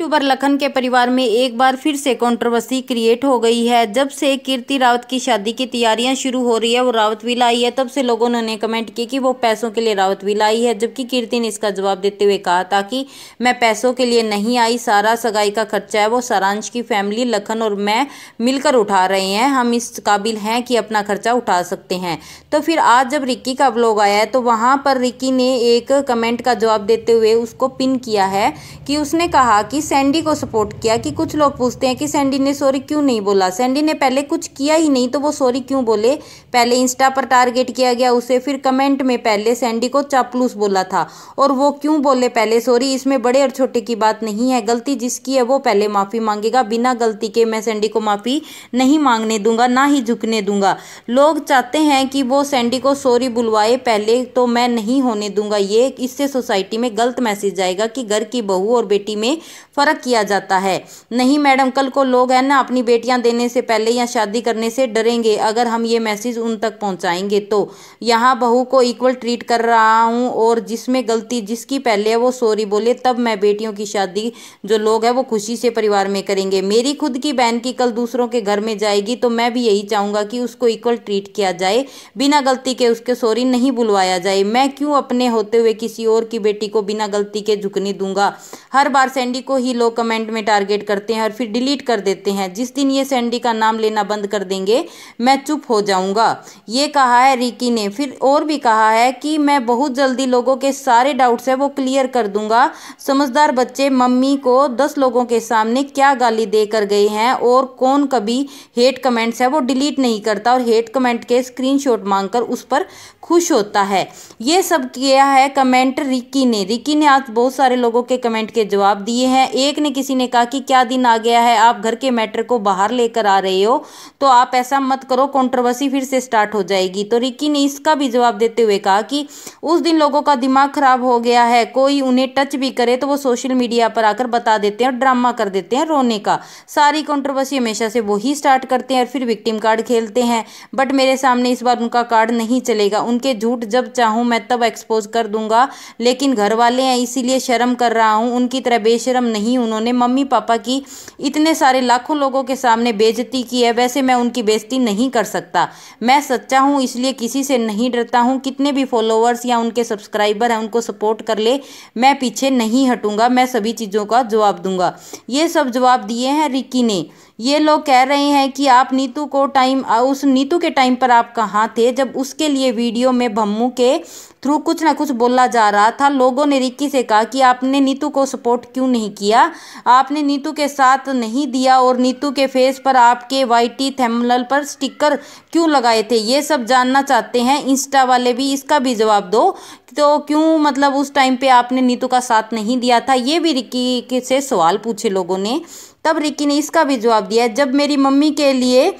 YouTuber Lakhan के परिवार में एक बार फिर से कंट्रोवर्सी क्रिएट हो गई है जब से कीर्ति रावत की शादी की तैयारियां शुरू हो रही है वो रावत विला आई है तब से लोगों ने कमेंट किया कि वो पैसों के लिए रावत विला आई है जबकि कीर्ति ने इसका जवाब देते हुए कहा था कि मैं पैसों के लिए नहीं आई सारा सगाई का खर्चा है वो सारांश की फैमिली लखन और मैं मिलकर उठा रहे हैं हम इस काबिल हैं कि अपना खर्चा उठा सकते हैं तो फिर आज जब रिक्की का ब्लॉग आया है तो वहाँ पर रिक्की ने एक कमेंट का जवाब देते हुए उसको पिन किया है कि उसने कहा कि सैंडी को सपोर्ट किया कि कुछ लोग पूछते हैं कि सैंडी ने सॉरी क्यों नहीं बोला सैंडी ने पहले कुछ किया ही नहीं तो वो सॉरी क्यों बोले पहले इंस्टा पर टारगेट किया गया उसे फिर कमेंट में पहले सैंडी को चापलूस बोला था और वो क्यों बोले पहले सॉरी इसमें बड़े और छोटे की बात नहीं है गलती जिसकी है वो पहले माफ़ी मांगेगा बिना गलती के मैं सैंडी को माफ़ी नहीं मांगने दूंगा ना ही झुकने दूंगा लोग चाहते हैं कि वो सैंडी को सॉरी बुलवाए पहले तो मैं नहीं होने दूंगा ये इससे सोसाइटी में गलत मैसेज जाएगा कि घर की बहू और बेटी में फ़र्क किया जाता है नहीं मैडम कल को लोग हैं ना अपनी बेटियां देने से पहले या शादी करने से डरेंगे अगर हम ये मैसेज उन तक पहुंचाएंगे तो यहाँ बहू को इक्वल ट्रीट कर रहा हूँ और जिसमें गलती जिसकी पहले है वो सॉरी बोले तब मैं बेटियों की शादी जो लोग हैं वो खुशी से परिवार में करेंगे मेरी खुद की बहन की कल दूसरों के घर में जाएगी तो मैं भी यही चाहूँगा कि उसको इक्वल ट्रीट किया जाए बिना गलती के उसके सॉरी नहीं बुलवाया जाए मैं क्यों अपने होते हुए किसी और की बेटी को बिना गलती के झुकने दूंगा हर बार सैंडी को ही ही लोग कमेंट में टारगेट करते हैं और फिर डिलीट कर देते हैं जिस दिन ये सैंडी का नाम लेना बंद कर देंगे मैं चुप हो जाऊंगा ये कहा है रिकी ने फिर और भी कहा है कि मैं बहुत जल्दी लोगों के सारे डाउट्स हैं वो क्लियर कर दूंगा समझदार बच्चे मम्मी को दस लोगों के सामने क्या गाली दे कर गए हैं और कौन कभी हेट कमेंट्स है वो डिलीट नहीं करता और हेट कमेंट के स्क्रीन मांगकर उस पर खुश होता है ये सब किया है कमेंट रिकी ने रिकी ने आज बहुत सारे लोगों के कमेंट के जवाब दिए हैं एक ने किसी ने कहा कि क्या दिन आ गया है आप घर के मैटर को बाहर लेकर आ रहे हो तो आप ऐसा मत करो कंट्रोवर्सी फिर से स्टार्ट हो जाएगी तो रिकी ने इसका भी जवाब देते हुए कहा कि उस दिन लोगों का दिमाग खराब हो गया है कोई उन्हें टच भी करे तो वो सोशल मीडिया पर आकर बता देते हैं और ड्रामा कर देते हैं रोने का सारी कॉन्ट्रोवर्सी हमेशा से वो स्टार्ट करते हैं और फिर विक्टिम कार्ड खेलते हैं बट मेरे सामने इस बार उनका कार्ड नहीं चलेगा उन उनके झूठ जब चाहूँ मैं तब एक्सपोज कर दूंगा लेकिन घर वाले हैं इसीलिए शर्म कर रहा हूँ उनकी तरह बेशरम नहीं उन्होंने मम्मी पापा की इतने सारे लाखों लोगों के सामने बेजती की है वैसे मैं उनकी बेजती नहीं कर सकता मैं सच्चा हूँ इसलिए किसी से नहीं डरता हूँ कितने भी फॉलोअर्स या उनके सब्सक्राइबर हैं उनको सपोर्ट कर ले मैं पीछे नहीं हटूंगा मैं सभी चीज़ों का जवाब दूंगा ये सब जवाब दिए हैं रिकी ने ये लोग कह रहे हैं कि आप नीतू को टाइम उस नीतू के टाइम पर आप कहाँ थे जब उसके लिए वीडियो में भम्मू के थ्रू कुछ ना कुछ बोला जा रहा था लोगों ने रिक्की से कहा कि आपने नीतू को सपोर्ट क्यों नहीं किया आपने नीतू के साथ नहीं दिया और नीतू के फेस पर आपके वाईटी थेमल पर स्टिकर क्यों लगाए थे ये सब जानना चाहते हैं इंस्टा वाले भी इसका भी जवाब दो तो क्यों मतलब उस टाइम पे आपने नीतू का साथ नहीं दिया था ये भी रिक्की से सवाल पूछे लोगों ने तब रिकी ने इसका भी जवाब दिया जब मेरी मम्मी के लिए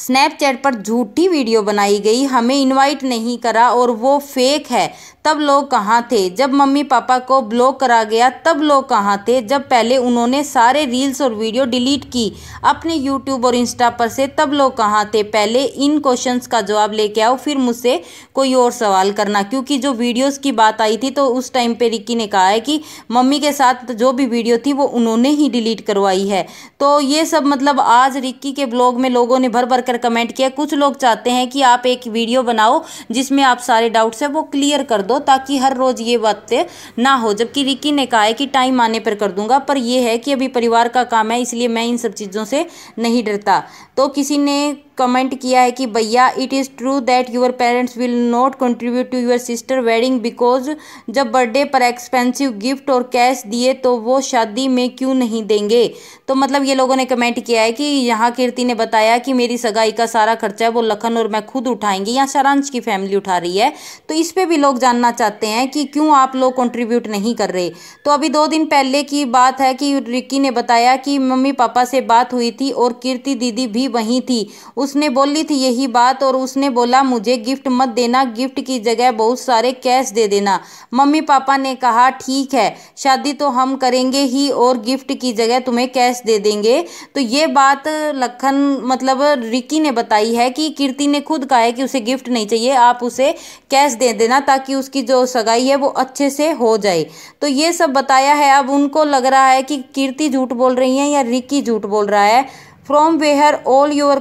स्नैपचैट पर झूठी वीडियो बनाई गई हमें इनवाइट नहीं करा और वो फेक है तब लोग कहाँ थे जब मम्मी पापा को ब्लॉक करा गया तब लोग कहाँ थे जब पहले उन्होंने सारे रील्स और वीडियो डिलीट की अपने यूट्यूब और इंस्टा पर से तब लोग कहाँ थे पहले इन क्वेश्चंस का जवाब लेके आओ फिर मुझसे कोई और सवाल करना क्योंकि जो वीडियोस की बात आई थी तो उस टाइम पे रिक्की ने कहा है कि मम्मी के साथ जो भी वीडियो थी वो उन्होंने ही डिलीट करवाई है तो ये सब मतलब आज रिक्की के ब्लॉग में लोगों ने भर भर जाकर कमेंट किया कुछ लोग चाहते हैं कि आप एक वीडियो बनाओ जिसमें आप सारे डाउट्स हैं वो क्लियर कर दो ताकि हर रोज़ ये बातें ना हो जबकि रिकी ने कहा है कि टाइम आने पर कर दूंगा पर यह है कि अभी परिवार का काम है इसलिए मैं इन सब चीज़ों से नहीं डरता तो किसी ने कमेंट किया है कि भैया it is true that your parents will not contribute to your sister wedding because जब बर्थडे पर एक्सपेंसिव गिफ्ट और कैश दिए तो वो शादी में क्यों नहीं देंगे तो मतलब ये लोगों ने कमेंट किया है कि यहाँ कीर्ति ने बताया कि मेरी सगाई का सारा खर्चा है वो लखन और मैं खुद उठाएंगी यहाँ सारांश की फैमिली उठा रही है तो इस पर भी लोग जानना चाहते हैं कि क्यों आप लोग कंट्रीब्यूट नहीं कर रहे तो अभी दो दिन पहले की बात है कि रिक्की ने बताया कि मम्मी पापा से बात हुई थी और कीर्ति दीदी भी वहीं थी उस उसने बोली थी यही बात और उसने बोला मुझे गिफ्ट मत देना गिफ्ट की जगह बहुत सारे कैश दे देना मम्मी पापा ने कहा ठीक है शादी तो हम करेंगे ही और गिफ्ट की जगह तुम्हें कैश दे देंगे तो ये बात लखन मतलब रिकी ने बताई है कि कीर्ति ने खुद कहा है कि उसे गिफ्ट नहीं चाहिए आप उसे कैश दे देना ताकि उसकी जो सगाई है वो अच्छे से हो जाए तो ये सब बताया है अब उनको लग रहा है कि कीर्ति झूठ बोल रही है या रिकी झूठ बोल रहा है फ्रॉम वेयर ऑल योर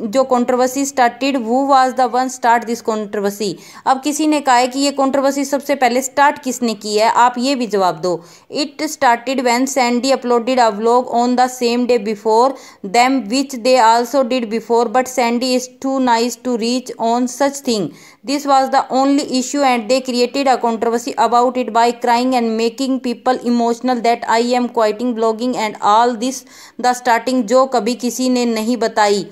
जो कंट्रोवर्सी स्टार्टेड वो was the one start this controversy अब किसी ने कहा है कि ये कंट्रोवर्सी सबसे पहले स्टार्ट किसने की है आप ये भी जवाब दो it started when Sandy uploaded a vlog on the same day before them which they also did before but Sandy is too nice to reach on such thing this was the only issue and they created a controversy about it by crying and making people emotional that I am quitting vlogging and all this the starting जो कभी किसी ने नहीं बताई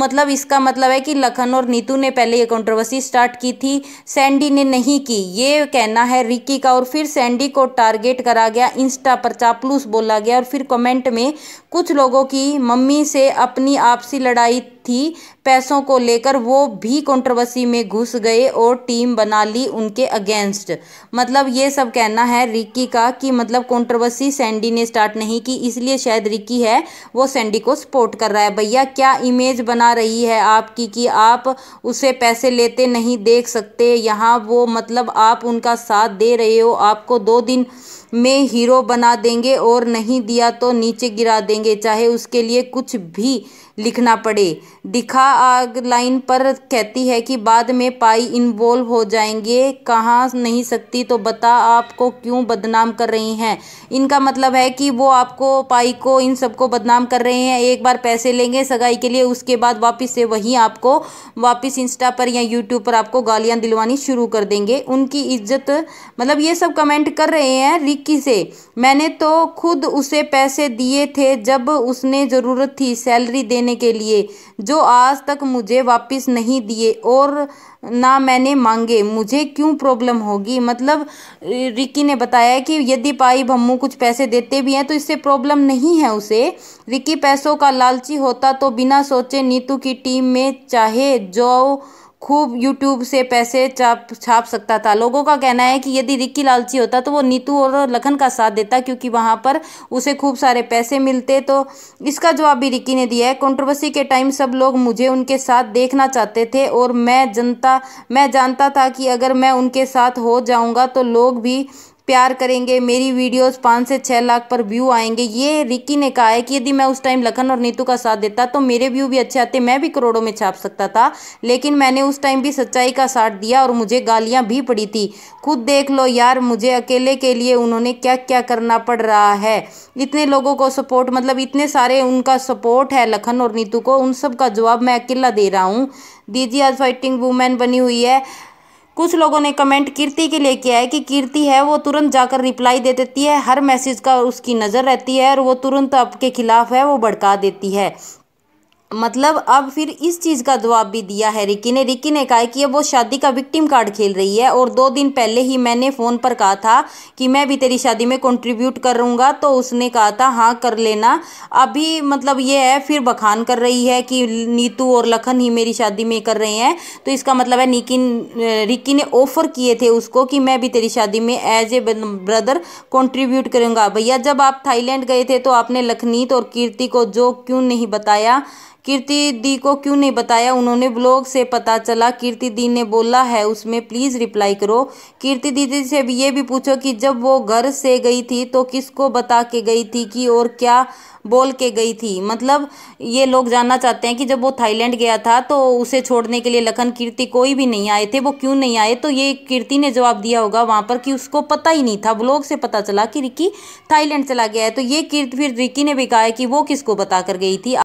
मतलब इसका मतलब है कि लखन और नीतू ने पहले ये कंट्रोवर्सी स्टार्ट की थी सैंडी ने नहीं की ये कहना है रिकी का और फिर सैंडी को टारगेट करा गया इंस्टा पर चापलूस बोला गया और फिर कमेंट में कुछ लोगों की मम्मी से अपनी आपसी लड़ाई थी पैसों को लेकर वो भी कंट्रोवर्सी में घुस गए और टीम बना ली उनके अगेंस्ट मतलब ये सब कहना है रिक्की का कि मतलब कंट्रोवर्सी सैंडी ने स्टार्ट नहीं की इसलिए शायद रिक्की है वो सैंडी को सपोर्ट कर रहा है भैया क्या इमेज बना रही है आपकी कि आप उसे पैसे लेते नहीं देख सकते यहाँ वो मतलब आप उनका साथ दे रहे हो आपको दो दिन में हीरो बना देंगे और नहीं दिया तो नीचे गिरा देंगे चाहे उसके लिए कुछ भी लिखना पड़े दिखा आग लाइन पर कहती है कि बाद में पाई इन्वॉल्व हो जाएंगे कहाँ नहीं सकती तो बता आपको क्यों बदनाम कर रही हैं इनका मतलब है कि वो आपको पाई को इन सबको बदनाम कर रहे हैं एक बार पैसे लेंगे सगाई के लिए उसके बाद वापस से वहीं आपको वापस इंस्टा पर या यूट्यूब पर आपको गालियाँ दिलवानी शुरू कर देंगे उनकी इज्जत मतलब ये सब कमेंट कर रहे हैं तरीके से मैंने तो खुद उसे पैसे दिए थे जब उसने ज़रूरत थी सैलरी देने के लिए जो आज तक मुझे वापस नहीं दिए और ना मैंने मांगे मुझे क्यों प्रॉब्लम होगी मतलब रिकी ने बताया कि यदि पाई भम्मू कुछ पैसे देते भी हैं तो इससे प्रॉब्लम नहीं है उसे रिकी पैसों का लालची होता तो बिना सोचे नीतू की टीम में चाहे जो खूब यूट्यूब से पैसे चाप छाप सकता था लोगों का कहना है कि यदि रिक्की लालची होता तो वो नीतू और लखन का साथ देता क्योंकि वहाँ पर उसे खूब सारे पैसे मिलते तो इसका जवाब भी रिक्की ने दिया है कंट्रोवर्सी के टाइम सब लोग मुझे उनके साथ देखना चाहते थे और मैं जनता मैं जानता था कि अगर मैं उनके साथ हो जाऊँगा तो लोग भी प्यार करेंगे मेरी वीडियोस पाँच से छः लाख पर व्यू आएंगे ये रिकी ने कहा है कि यदि मैं उस टाइम लखन और नीतू का साथ देता तो मेरे व्यू भी अच्छे आते मैं भी करोड़ों में छाप सकता था लेकिन मैंने उस टाइम भी सच्चाई का साथ दिया और मुझे गालियाँ भी पड़ी थी खुद देख लो यार मुझे अकेले के लिए उन्होंने क्या क्या करना पड़ रहा है इतने लोगों को सपोर्ट मतलब इतने सारे उनका सपोर्ट है लखन और नीतू को उन सब का जवाब मैं अकेला दे रहा हूँ दीदी आज फाइटिंग वूमेन बनी हुई है कुछ लोगों ने कमेंट कीर्ति के लिए किया है कि कीर्ति है वो तुरंत जाकर रिप्लाई दे देती है हर मैसेज का उसकी नज़र रहती है और वो तुरंत आपके खिलाफ है वो भड़का देती है मतलब अब फिर इस चीज़ का जवाब भी दिया है रिकी ने रिकी ने कहा कि अब वो शादी का विक्टिम कार्ड खेल रही है और दो दिन पहले ही मैंने फ़ोन पर कहा था कि मैं भी तेरी शादी में कंट्रीब्यूट करूँगा तो उसने कहा था हाँ कर लेना अभी मतलब ये है फिर बखान कर रही है कि नीतू और लखन ही मेरी शादी में कर रहे हैं तो इसका मतलब है निकिन रिकी ने ऑफ़र किए थे उसको कि मैं भी तेरी शादी में एज ए ब्रदर कॉन्ट्रीब्यूट करूँगा भैया जब आप थाईलैंड गए थे तो आपने लखनीत और कीर्ति को जो क्यों नहीं बताया कीर्ति दी को क्यों नहीं बताया उन्होंने ब्लॉग से पता चला कीर्ति दी ने बोला है उसमें प्लीज़ रिप्लाई करो कीर्ति दीदी से भी ये भी पूछो कि जब वो घर से गई थी तो किसको बता के गई थी कि और क्या बोल के गई थी मतलब ये लोग जानना चाहते हैं कि जब वो थाईलैंड गया था तो उसे छोड़ने के लिए लखन कीर्ति कोई भी नहीं आए थे वो क्यों नहीं आए तो ये कीर्ति ने जवाब दिया होगा वहाँ पर कि उसको पता ही नहीं था ब्लॉग से पता चला कि रिक्की थाईलैंड चला गया है तो ये कीर्ति फिर रिक्की ने भी कहा है कि वो किसको बता कर गई थी